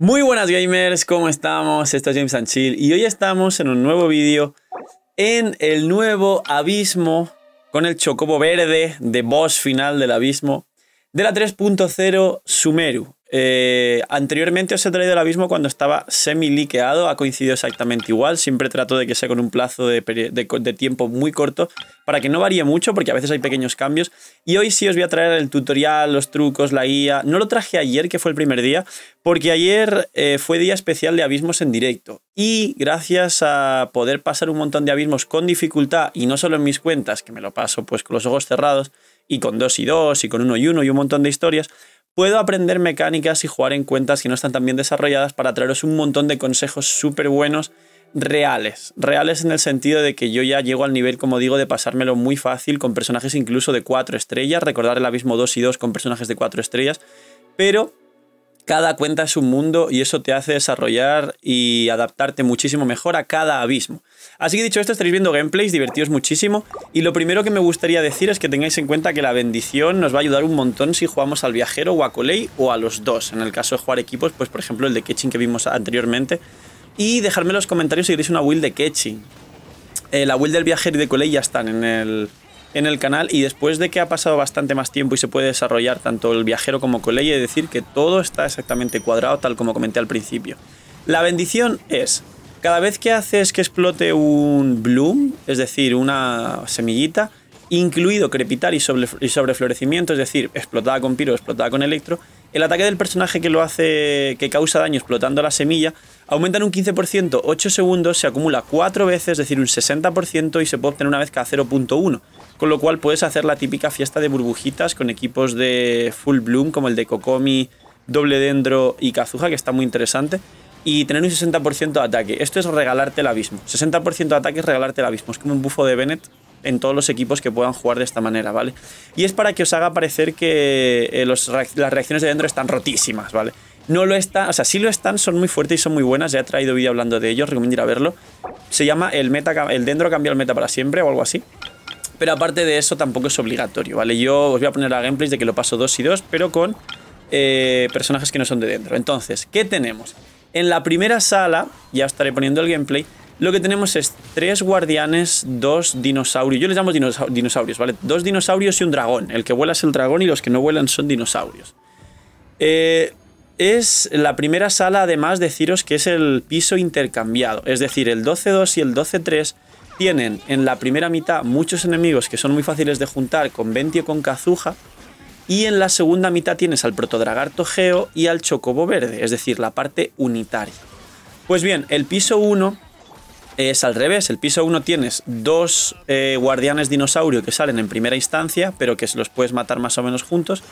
Muy buenas gamers, ¿cómo estamos? Esto es James and y hoy estamos en un nuevo vídeo en el nuevo abismo con el chocobo verde de boss final del abismo de la 3.0 Sumeru. Eh, anteriormente os he traído el abismo cuando estaba semi-liqueado, ha coincidido exactamente igual. Siempre trato de que sea con un plazo de, tiempo muy corto para que no varíe mucho, porque a veces hay pequeños cambios. Y hoy sí os voy a traer el tutorial, los trucos, la guía. No lo traje ayer, que fue el primer día, porque ayer eh, fue día especial de abismos en directo. Y gracias a poder pasar un montón de abismos con dificultad, y no solo en mis cuentas, que me lo paso pues con los ojos cerrados y con 2 y 2 y con 1 y 1 y un montón de historias, puedo aprender mecánicas y jugar en cuentas que no están tan bien desarrolladas para traeros un montón de consejos súper buenos reales. Reales en el sentido de que yo ya llego al nivel, como digo, de pasármelo muy fácil con personajes incluso de 4 estrellas, recordar el abismo 2 y 2 con personajes de 4 estrellas, pero cada cuenta es un mundo y eso te hace desarrollar y adaptarte muchísimo mejor a cada abismo. Así que dicho esto, estaréis viendo gameplays divertidos muchísimo y lo primero que me gustaría decir es que tengáis en cuenta que la bendición nos va a ayudar un montón si jugamos al viajero o a colei o a los dos. En el caso de jugar equipos, pues por ejemplo el de Ketching que vimos anteriormente. Y dejadme en los comentarios si queréis una build de Ketching. Eh, la build del viajero y de colei ya están en el, en el canal y después de que ha pasado bastante más tiempo y se puede desarrollar tanto el viajero como Coley y decir que todo está exactamente cuadrado tal como comenté al principio. La bendición es, cada vez que haces que explote un bloom, es decir, una semillita, incluido crepitar y, sobre, y sobreflorecimiento, es decir, explotada con piro, explotada con electro, el ataque del personaje que lo hace, que causa daño explotando la semilla, aumenta en un 15%, 8 segundos, se acumula 4 veces, es decir, un 60% y se puede obtener una vez cada 0.1 con lo cual puedes hacer la típica fiesta de burbujitas con equipos de full bloom como el de Kokomi, Doble Dendro y Kazuha, que está muy interesante, y tener un 60% de ataque. Esto es regalarte el abismo. 60% de ataque es regalarte el abismo. Es como un bufo de Bennett en todos los equipos que puedan jugar de esta manera, ¿vale? Y es para que os haga parecer que eh, las reacciones de Dendro están rotísimas, ¿vale? No lo están o sea, sí lo están, son muy fuertes y son muy buenas. Ya he traído vídeo hablando de ellos, recomiendo ir a verlo. Se llama el meta, el Dendro cambia el meta para siempre o algo así pero aparte de eso tampoco es obligatorio, ¿vale? Yo os voy a poner a gameplays de que lo paso 2 y 2, pero con eh, personajes que no son de dentro. Entonces, ¿qué tenemos? En la primera sala, ya estaré poniendo el gameplay, lo que tenemos es tres guardianes, dos dinosaurios. Yo les llamo dinosaurios, ¿vale? Dos dinosaurios y un dragón. El que vuela es el dragón y los que no vuelan son dinosaurios. Eh, es la primera sala, además, deciros que es el piso intercambiado. Es decir, el 12-2 y el 12-3 tienen en la primera mitad muchos enemigos que son muy fáciles de juntar con Ventio o con Kazuha. Y en la segunda mitad tienes al Protodragarto Geo y al Chocobo Verde, es decir, la parte unitaria. Pues bien, el piso 1 es al revés. El piso 1 tienes dos eh, guardianes dinosaurio que salen en primera instancia, pero que los puedes matar más o menos juntos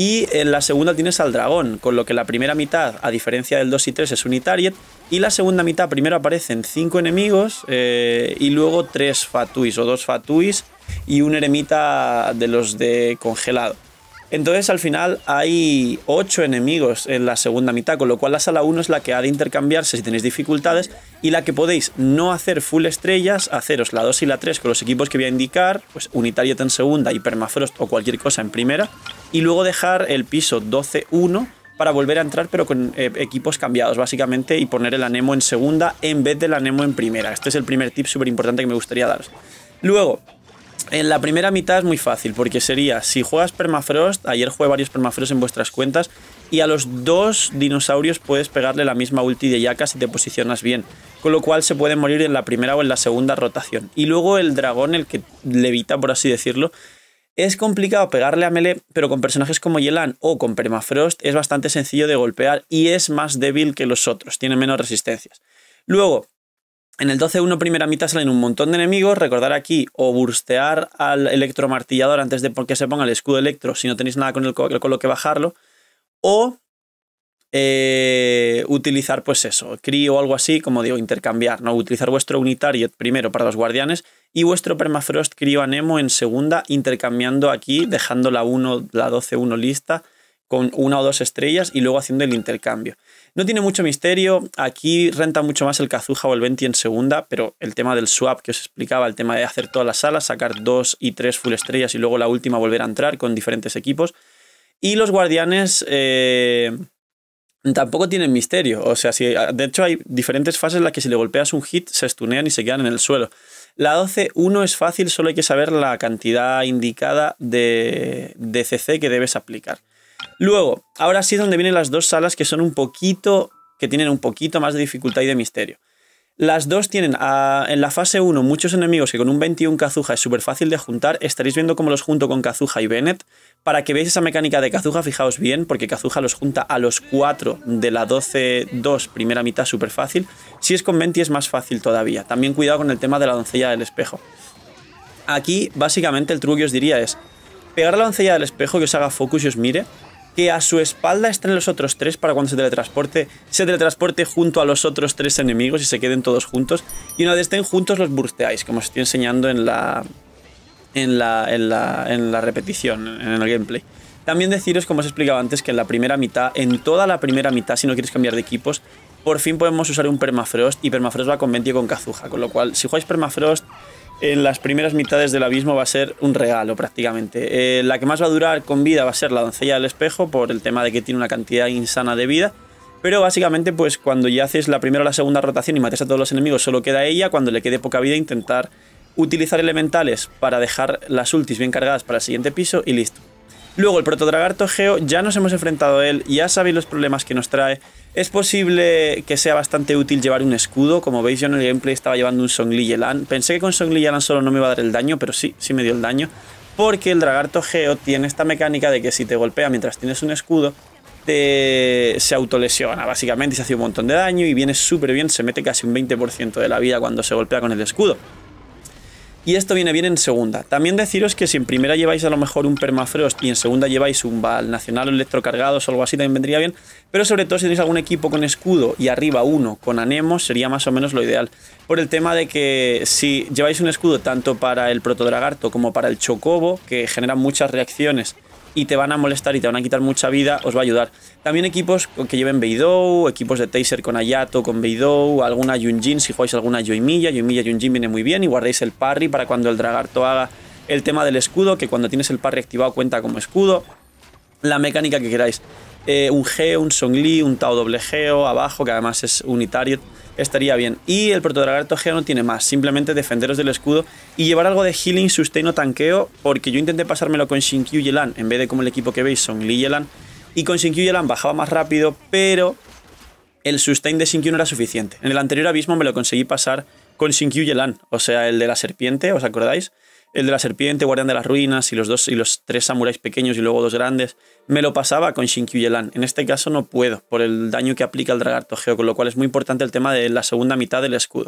y en la segunda tienes al dragón, con lo que la primera mitad, a diferencia del 2 y 3, es unitariet, y la segunda mitad primero aparecen 5 enemigos eh, y luego 3 fatuis o 2 fatuis y un eremita de los de congelado. Entonces al final hay 8 enemigos en la segunda mitad, con lo cual la sala 1 es la que ha de intercambiarse si tenéis dificultades y la que podéis no hacer full estrellas, haceros la 2 y la 3 con los equipos que voy a indicar, pues Unitario en segunda y Permafrost o cualquier cosa en primera, y luego dejar el piso 12-1 para volver a entrar pero con eh, equipos cambiados básicamente y poner el anemo en segunda en vez del anemo en primera. Este es el primer tip súper importante que me gustaría daros. Luego, en la primera mitad es muy fácil, porque sería, si juegas permafrost, ayer jugué varios permafrost en vuestras cuentas, y a los dos dinosaurios puedes pegarle la misma ulti de Yaka si te posicionas bien, con lo cual se puede morir en la primera o en la segunda rotación. Y luego el dragón, el que levita, por así decirlo, es complicado pegarle a Mele, pero con personajes como Yelan o con permafrost es bastante sencillo de golpear y es más débil que los otros, tiene menos resistencias. Luego, en el 12-1 primera mitad salen un montón de enemigos. Recordar aquí o burstear al electromartillador antes de que se ponga el escudo electro si no tenéis nada con, el, con lo que bajarlo. O eh, utilizar pues eso, crío o algo así, como digo, intercambiar, ¿no? Utilizar vuestro unitario primero para los guardianes y vuestro permafrost crío anemo en segunda, intercambiando aquí, dejando la 1, la 12-1 lista con una o dos estrellas y luego haciendo el intercambio. No tiene mucho misterio, aquí renta mucho más el Cazuja o el Venti en segunda, pero el tema del swap que os explicaba, el tema de hacer todas las salas, sacar dos y tres full estrellas y luego la última volver a entrar con diferentes equipos. Y los guardianes eh, tampoco tienen misterio, o sea, si, de hecho hay diferentes fases en las que si le golpeas un hit se estunean y se quedan en el suelo. La 12-1 es fácil, solo hay que saber la cantidad indicada de, de CC que debes aplicar. Luego, ahora sí es donde vienen las dos salas que son un poquito, que tienen un poquito más de dificultad y de misterio. Las dos tienen ah, en la fase 1 muchos enemigos que con un 21 Kazuha es súper fácil de juntar. Estaréis viendo cómo los junto con Kazuha y Bennett. Para que veáis esa mecánica de Kazuha, fijaos bien, porque Kazuha los junta a los 4 de la 12-2 primera mitad súper fácil. Si es con 20 es más fácil todavía. También cuidado con el tema de la doncella del espejo. Aquí básicamente el truco que os diría es pegar a la doncella del espejo que os haga focus y os mire que a su espalda estén los otros tres para cuando se teletransporte, se teletransporte junto a los otros tres enemigos y se queden todos juntos. Y una vez estén juntos los bursteáis, como os estoy enseñando en la, en la, en la, en la repetición, en el gameplay. También deciros, como os explicaba antes, que en la primera mitad, en toda la primera mitad, si no quieres cambiar de equipos, por fin podemos usar un Permafrost y Permafrost va con Venti y con Kazuha, con lo cual si jugáis Permafrost en las primeras mitades del abismo va a ser un regalo prácticamente. Eh, la que más va a durar con vida va a ser la doncella del espejo por el tema de que tiene una cantidad insana de vida. Pero básicamente pues cuando ya haces la primera o la segunda rotación y mates a todos los enemigos solo queda ella. Cuando le quede poca vida intentar utilizar elementales para dejar las ultis bien cargadas para el siguiente piso y listo. Luego, el protodragarto geo, ya nos hemos enfrentado a él, ya sabéis los problemas que nos trae. Es posible que sea bastante útil llevar un escudo, como veis yo en el gameplay estaba llevando un Songli Yelan. Pensé que con Songli Yelan solo no me iba a dar el daño, pero sí, sí me dio el daño. Porque el Dragarto Geo tiene esta mecánica de que si te golpea mientras tienes un escudo, te, se autolesiona básicamente y se hace un montón de daño y viene súper bien, se mete casi un 20% de la vida cuando se golpea con el escudo. Y esto viene bien en segunda. También deciros que si en primera lleváis a lo mejor un permafrost y en segunda lleváis un bal Nacional o electrocargados o algo así, también vendría bien. Pero sobre todo si tenéis algún equipo con escudo y arriba uno con anemos, sería más o menos lo ideal. Por el tema de que si lleváis un escudo tanto para el protodragarto como para el chocobo, que generan muchas reacciones y te van a molestar y te van a quitar mucha vida, os va a ayudar. También equipos que lleven Beidou, equipos de Taser con Ayato, con Beidou, alguna Yunjin, si jugáis alguna Yoimiya, Yoimiya Yunjin viene muy bien y guardáis el parry para cuando el Dragarto haga el tema del escudo, que cuando tienes el parry activado cuenta como escudo, la mecánica que queráis. Eh, un geo, un songli, un Tao doble geo abajo, que además es unitario, estaría bien. Y el protodragarto geo no tiene más, simplemente defenderos del escudo y llevar algo de healing, sustain o tanqueo, porque yo intenté pasármelo con Shinkyu Yelan, en vez de como el equipo que veis, Songli Yelan, y con Shinkyu Yelan bajaba más rápido, pero el sustain de Shinkyu no era suficiente. En el anterior abismo me lo conseguí pasar con Shinkyu Yelan, o sea, el de la serpiente, ¿os acordáis? el de la serpiente, Guardián de las Ruinas, y los dos y los tres samuráis pequeños y luego dos grandes, me lo pasaba con Shinkyu Yelan. En este caso no puedo, por el daño que aplica el dragarto geo, con lo cual es muy importante el tema de la segunda mitad del escudo.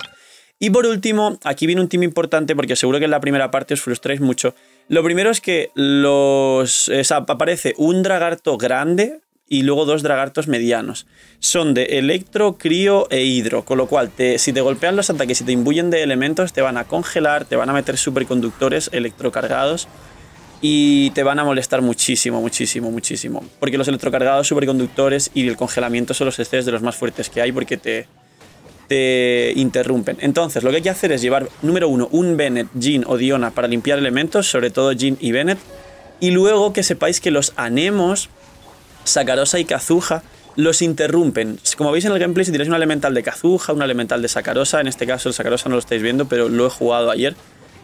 Y por último, aquí viene un tema importante porque seguro que en la primera parte os frustráis mucho. Lo primero es que los aparece un dragarto grande y luego dos dragartos medianos. Son de electro, crío e hidro, con lo cual si te golpean los ataques y si te imbuyen de elementos, te van a congelar, te van a meter superconductores electrocargados y te van a molestar muchísimo, muchísimo, muchísimo. Porque los electrocargados, superconductores y el congelamiento son los excesos de los más fuertes que hay porque te, te interrumpen. Entonces, lo que hay que hacer es llevar, número uno, un Bennett, jean o Diona para limpiar elementos, sobre todo jean y Bennett. Y luego que sepáis que los anemos Sacarosa y Cazuja los interrumpen. Como veis en el gameplay, si tiráis un elemental de Cazuja un elemental de Sacarosa, en este caso el Sacarosa no lo estáis viendo, pero lo he jugado ayer,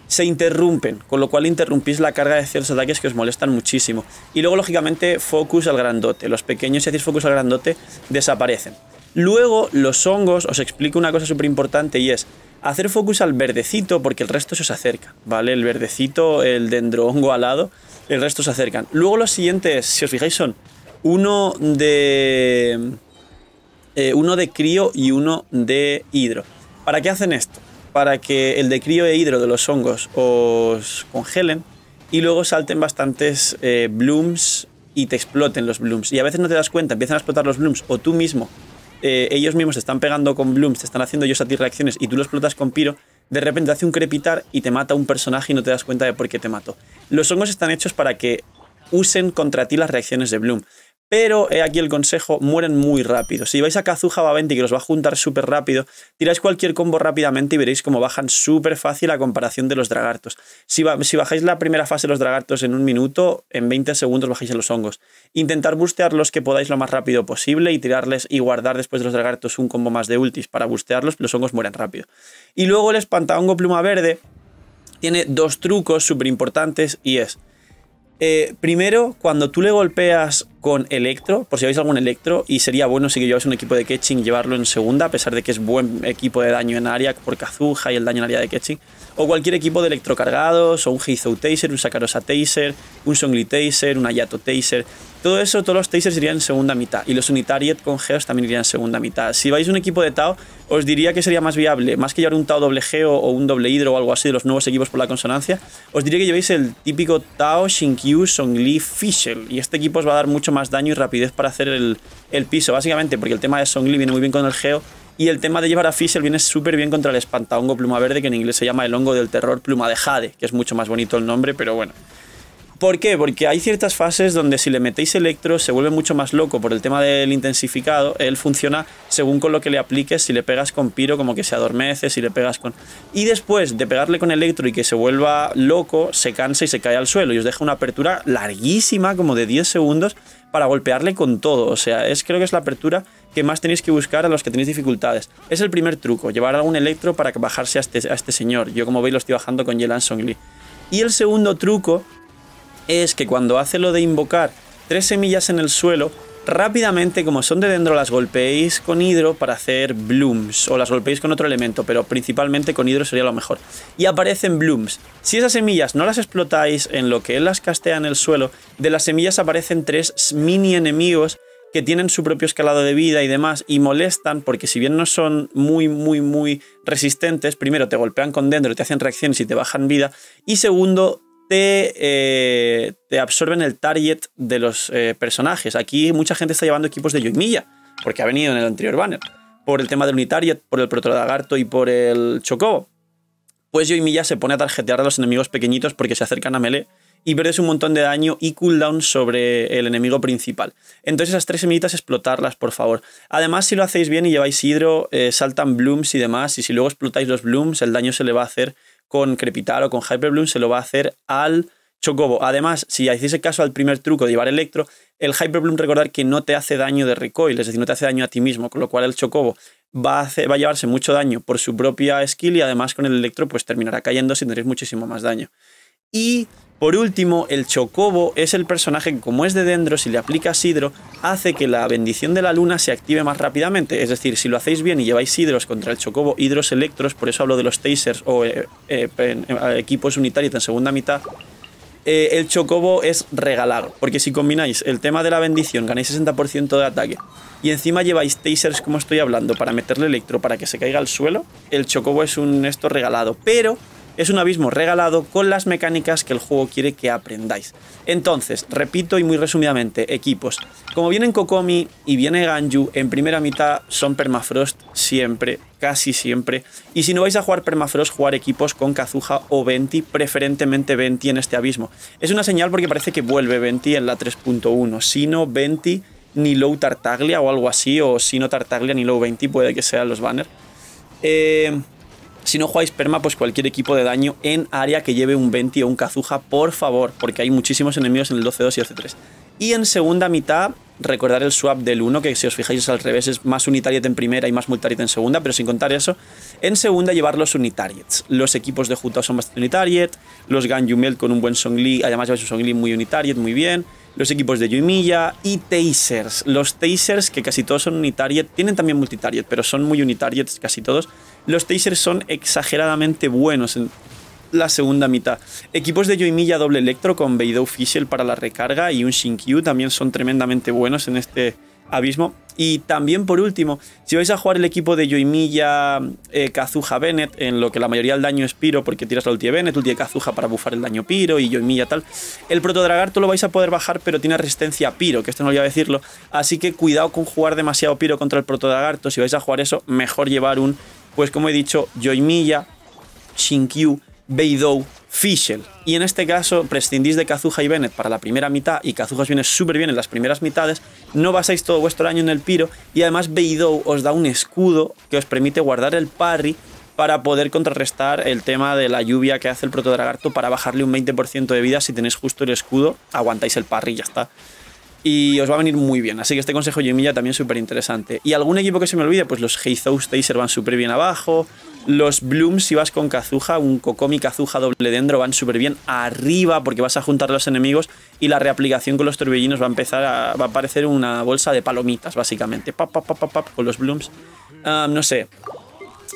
se interrumpen, con lo cual interrumpís la carga de ciertos ataques que os molestan muchísimo. Y luego, lógicamente, focus al grandote. Los pequeños, si hacéis focus al grandote, desaparecen. Luego, los hongos, os explico una cosa súper importante y es hacer focus al verdecito porque el resto se os acerca, ¿vale? El verdecito, el dendrohongo alado, el resto se acercan. Luego, los siguientes, si os fijáis, son uno de, eh, uno de crío y uno de hidro. ¿Para qué hacen esto? Para que el de crío e hidro de los hongos os congelen y luego salten bastantes eh, blooms y te exploten los blooms. Y a veces no te das cuenta, empiezan a explotar los blooms o tú mismo. Eh, ellos mismos te están pegando con blooms, te están haciendo ellos a ti reacciones y tú los explotas con piro. De repente hace un crepitar y te mata un personaje y no te das cuenta de por qué te mató. Los hongos están hechos para que usen contra ti las reacciones de Bloom. Pero eh, aquí el consejo, mueren muy rápido. Si vais a Kazuha y que los va a juntar súper rápido, tiráis cualquier combo rápidamente y veréis cómo bajan súper fácil a comparación de los dragartos. Si, bajáis la primera fase de los dragartos en un minuto, en 20 segundos bajáis a los hongos. Intentar bustear los que podáis lo más rápido posible y tirarles y guardar después de los dragartos un combo más de ultis para bustearlos, los hongos mueren rápido. Y luego el espantahongo pluma verde tiene dos trucos súper importantes y es... Eh, primero, cuando tú le golpeas con Electro, por si veis algún Electro, y sería bueno si lleváis un equipo de catching llevarlo en segunda, a pesar de que es buen equipo de daño en área por Kazuha y el daño en área de catching, o cualquier equipo de Electro cargados, o un Heizou Taser, un Sakarosa Taser, un Songli Taser, un Ayato Taser, todo eso, todos los Tasers irían en segunda mitad, y los Unitariet con Geos también irían en segunda mitad. Si vais un equipo de Tao, os diría que sería más viable, más que llevar un Tao doble Geo o un doble Hidro o algo así de los nuevos equipos por la consonancia, os diría que llevéis el típico Tao, Shinkyu, Songli, Fischl, y este equipo os va a dar mucho más daño y rapidez para hacer el, el piso, básicamente, porque el tema de Songli viene muy bien con el Geo. Y el tema de llevar a Fizzle viene súper bien contra el espantahongo pluma verde, que en inglés se llama el hongo del terror pluma de jade, que es mucho más bonito el nombre, pero bueno. ¿Por qué? Porque hay ciertas fases donde si le metéis electro se vuelve mucho más loco por el tema del intensificado. Él funciona según con lo que le apliques. Si le pegas con piro, como que se adormece, si le pegas con. Y después de pegarle con electro y que se vuelva loco, se cansa y se cae al suelo. Y os deja una apertura larguísima, como de 10 segundos, para golpearle con todo. O sea, es, creo que es la apertura que más tenéis que buscar a los que tenéis dificultades. Es el primer truco, llevar algún electro para bajarse este, a este, señor. Yo como veis lo estoy bajando con Yelan Songli. Y el segundo truco es que cuando hace lo de invocar tres semillas en el suelo, Rápidamente, como son de dendro, las golpeéis con hidro para hacer blooms, o las golpeéis con otro elemento, pero principalmente con hidro sería lo mejor. Y aparecen blooms. Si esas semillas no las explotáis en lo que él las castea en el suelo, de las semillas aparecen tres mini enemigos que tienen su propio escalado de vida y demás y molestan porque si bien no son muy, muy, muy resistentes, primero te golpean con dendro te hacen reacciones y te bajan vida y segundo eh, te, absorben el target de los eh, personajes. Aquí mucha gente está llevando equipos de Yoimiya, porque ha venido en el anterior banner, por el tema del unitario, por el Protodagarto y por el Chocobo. Pues Yoimiya se pone a tarjetear a los enemigos pequeñitos porque se acercan a Mele. y perdes un montón de daño y cooldown sobre el enemigo principal. Entonces esas tres semillitas explotarlas, por favor. Además, si lo hacéis bien y lleváis hidro, eh, saltan blooms y demás, y si luego explotáis los blooms, el daño se le va a hacer con Crepitar o con Bloom se lo va a hacer al Chocobo. Además, si hiciese caso al primer truco de llevar Electro, el Bloom recordar que no te hace daño de recoil, es decir, no te hace daño a ti mismo, con lo cual el Chocobo va a, va a llevarse mucho daño por su propia skill y además con el Electro pues terminará cayendo sin tener muchísimo más daño. Y por último, el Chocobo es el personaje que como es de Dendro, si le aplicas Hidro, hace que la bendición de la luna se active más rápidamente. Es decir, si lo hacéis bien y lleváis Hidros contra el Chocobo, Hidros Electros, por eso hablo de los Tasers o eh, eh, eh, equipos unitarios en segunda mitad, el Chocobo es regalado. Porque si combináis el tema de la bendición, ganáis 60% de ataque, y encima lleváis Tasers como estoy hablando para meterle Electro para que se caiga al suelo, el Chocobo es un esto regalado. Pero es un abismo regalado con las mecánicas que el juego quiere que aprendáis. Entonces, repito y muy resumidamente, equipos. Como vienen Kokomi y viene Ganju, en primera mitad son permafrost siempre, casi siempre. Y si no vais a jugar permafrost, jugar equipos con Kazuha o Venti, preferentemente Venti en este abismo. Es una señal porque parece que vuelve Venti en la 3.1, si no Venti ni Low Tartaglia o algo así, o si no Tartaglia ni Low Venti, puede que sean los banners. Eh, si no jugáis perma, pues cualquier equipo de daño en área que lleve un 20 o un Cazuja, por favor, porque hay muchísimos enemigos en el 12-2 y el 3 Y en segunda mitad, recordar el swap del 1, que si os fijáis al revés, es más unitariet en primera y más multariet en segunda, pero sin contar eso, en segunda llevar los unitariets. Los equipos de Juta son bastante unitariet, los Ganyu Melt con un buen Lee, además un Song Lee muy unitariet, muy bien los equipos de Yoimiya y tasers. Los tasers, que casi todos son unitarget, tienen también multitarget, pero son muy unitargets casi todos. Los tasers son exageradamente buenos en la segunda mitad. Equipos de Yoimiya doble electro con Beidou oficial para la recarga y un Shinkyu también son tremendamente buenos en este abismo. Y también, por último, si vais a jugar el equipo de yoimilla kazuja eh, Kazuha, Bennett, en lo que la mayoría del daño es Piro, porque tiras la ulti de Bennett, ulti de Kazuha para bufar el daño Piro y Yoimilla tal, el Protodragarto lo vais a poder bajar, pero tiene resistencia Piro, que esto no voy a decirlo. Así que cuidado con jugar demasiado Piro contra el Protodragarto. Si vais a jugar eso, mejor llevar un, pues como he dicho, Yoimilla, Shinkyu, Beidou Fischel. Y en este caso prescindís de Cazuja y Bennett para la primera mitad y Kazuha viene súper bien en las primeras mitades, no basáis todo vuestro daño en el piro y además Beidou os da un escudo que os permite guardar el parry para poder contrarrestar el tema de la lluvia que hace el protodragarto para bajarle un 20% de vida si tenéis justo el escudo, aguantáis el parry y ya está y os va a venir muy bien. Así que este consejo Jimilla también es súper interesante. Y algún equipo que se me olvide, pues los Heizous Taser van súper bien abajo. Los Blooms, si vas con Kazuha, un Kokomi Kazuja doble dendro, van súper bien arriba porque vas a juntar a los enemigos y la reaplicación con los torbellinos va a empezar a, va a parecer una bolsa de palomitas, básicamente. Pap, pap, pap, pap, con los Blooms. Ah, no sé,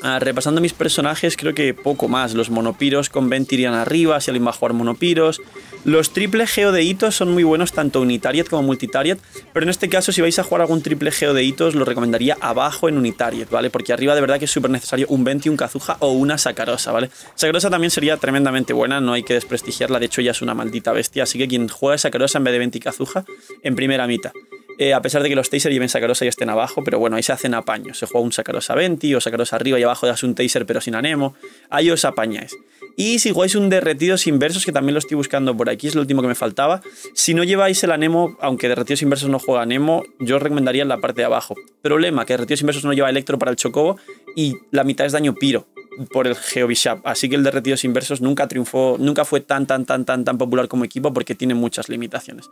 Ah, repasando mis personajes, creo que poco más. Los monopiros con 20 irían arriba, si alguien va a jugar monopiros. Los triple geo de hitos son muy buenos, tanto unitariat como multitariat, pero en este caso, si vais a jugar algún triple geo de hitos, lo recomendaría abajo en unitariat, ¿vale? Porque arriba de verdad que es súper necesario un venti, y un cazuja o una sacarosa ¿vale? sacarosa también sería tremendamente buena, no hay que desprestigiarla, de hecho ya es una maldita bestia, así que quien juega sacarosa en vez de 20 y Kazuha, en primera mitad. Eh, a pesar de que los taser lleven sacarosa y estén abajo, pero bueno, ahí se hacen apaños. Se juega un a 20 o sacaros arriba y abajo das un taser pero sin anemo. Ahí os apañáis. Y si jugáis un derretidos inversos, que también lo estoy buscando por aquí, es lo último que me faltaba. Si no lleváis el anemo, aunque derretidos inversos no juega anemo, yo os recomendaría la parte de abajo. Problema, que derretidos inversos no lleva electro para el chocobo y la mitad es daño piro por el GeoBishop. Así que el de retiros inversos nunca triunfó, nunca fue tan, tan, tan, tan, tan popular como equipo porque tiene muchas limitaciones.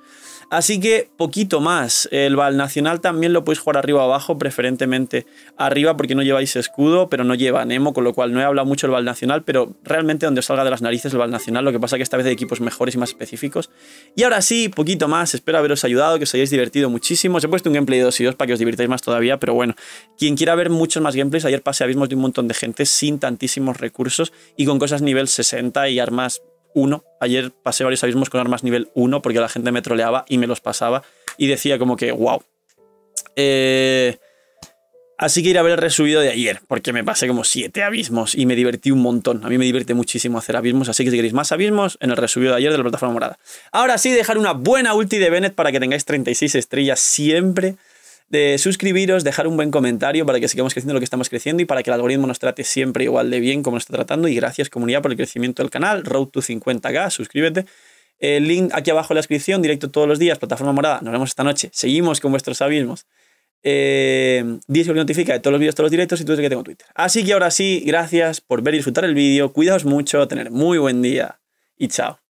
Así que poquito más. El Val Nacional también lo podéis jugar arriba abajo, preferentemente arriba porque no lleváis escudo, pero no lleva Nemo, con lo cual no he hablado mucho del Val Nacional, pero realmente donde os salga de las narices el Val Nacional, lo que pasa que esta vez de equipos mejores y más específicos. Y ahora sí, poquito más. Espero haberos ayudado, que os hayáis divertido muchísimo. Os he puesto un gameplay de 2 y 2 para que os divirtáis más todavía, pero bueno, quien quiera ver muchos más gameplays, ayer pasé abismos de un montón de gente sin tan tantísimos recursos y con cosas nivel 60 y armas 1. Ayer pasé varios abismos con armas nivel 1 porque la gente me troleaba y me los pasaba y decía como que, wow. Eh, así que ir a ver el resubido de ayer porque me pasé como 7 abismos y me divertí un montón. A mí me divierte muchísimo hacer abismos, así que si queréis más abismos, en el resubido de ayer de la plataforma morada. Ahora sí, dejar una buena ulti de Bennett para que tengáis 36 estrellas siempre de suscribiros, dejar un buen comentario para que sigamos creciendo lo que estamos creciendo y para que el algoritmo nos trate siempre igual de bien como nos está tratando. Y gracias comunidad por el crecimiento del canal. Road to 50k, suscríbete. El link aquí abajo en la descripción, directo todos los días, plataforma morada. Nos vemos esta noche. Seguimos con vuestros abismos. Eh, Discord notifica de todos los vídeos, todos los directos y Twitter que tengo Twitter. Así que ahora sí, gracias por ver y disfrutar el vídeo. Cuidaos mucho, tener muy buen día y chao.